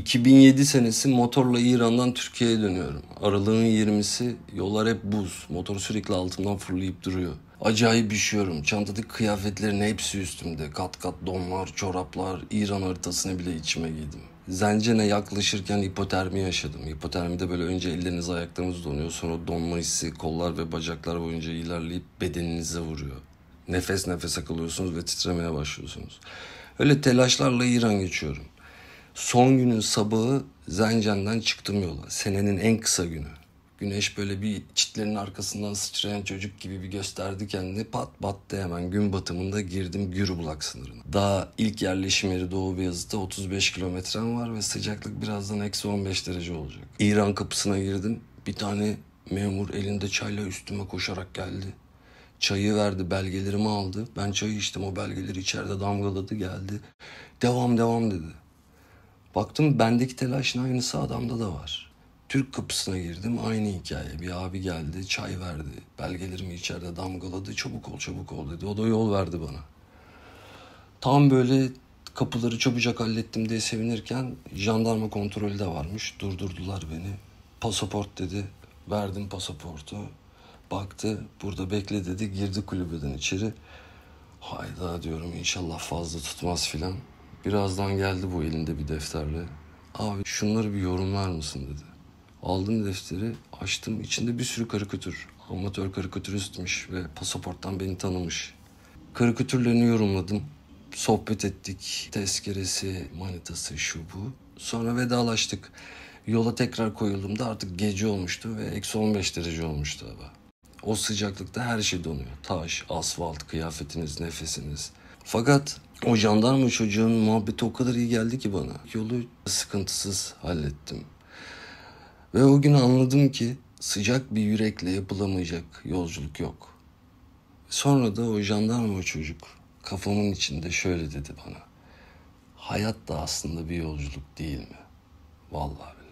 2007 senesi motorla İran'dan Türkiye'ye dönüyorum. Aralığın 20'si yollar hep buz. Motor sürekli altından fırlayıp duruyor. Acayip üşüyorum. Çantadaki kıyafetlerin hepsi üstümde. Kat kat donlar, çoraplar, İran haritasını bile içime giydim. Zencen'e yaklaşırken hipotermi yaşadım. Hipotermide böyle önce elleriniz ayaklarınız donuyor. Sonra donma hissi kollar ve bacaklar boyunca ilerleyip bedeninize vuruyor. Nefes nefese kalıyorsunuz ve titremeye başlıyorsunuz. Öyle telaşlarla İran geçiyorum. Son günün sabahı Zencan'dan çıktım yola. Senenin en kısa günü. Güneş böyle bir çitlerin arkasından sıçrayan çocuk gibi bir gösterdi kendini. Pat battı hemen gün batımında girdim Gürubulak sınırına. Daha ilk yerleşim yeri Doğu Beyazıt'ta 35 kilometrem var ve sıcaklık birazdan eksi 15 derece olacak. İran kapısına girdim. Bir tane memur elinde çayla üstüme koşarak geldi. Çayı verdi, belgelerimi aldı. Ben çayı içtim, o belgeleri içeride damgaladı geldi. Devam devam dedi. Baktım bendeki telaşın aynısı adamda da var. Türk kapısına girdim aynı hikaye. Bir abi geldi çay verdi. Belgelerimi içeride damgaladı. Çabuk ol çabuk ol dedi. O da yol verdi bana. Tam böyle kapıları çabucak hallettim diye sevinirken jandarma kontrolü de varmış. Durdurdular beni. Pasaport dedi. Verdim pasaportu. Baktı burada bekle dedi. Girdi kulübeden içeri. Hayda diyorum inşallah fazla tutmaz filan. Birazdan geldi bu elinde bir defterle. Abi şunları bir yorumlar mısın dedi. Aldım defteri açtım içinde bir sürü karikatür. Amatör karikatüristmiş ve pasaporttan beni tanımış. Karikatürlerini yorumladım. Sohbet ettik. Tezkeresi, manitası şu bu. Sonra vedalaştık. Yola tekrar koyulduğumda artık gece olmuştu ve eksi 15 derece olmuştu hava. O sıcaklıkta her şey donuyor. Taş, asfalt, kıyafetiniz, nefesiniz. Fakat o jandarma çocuğun muhabbeti o kadar iyi geldi ki bana. Yolu sıkıntısız hallettim. Ve o gün anladım ki sıcak bir yürekle yapılamayacak yolculuk yok. Sonra da o jandarma çocuk kafamın içinde şöyle dedi bana. Hayat da aslında bir yolculuk değil mi? Vallahi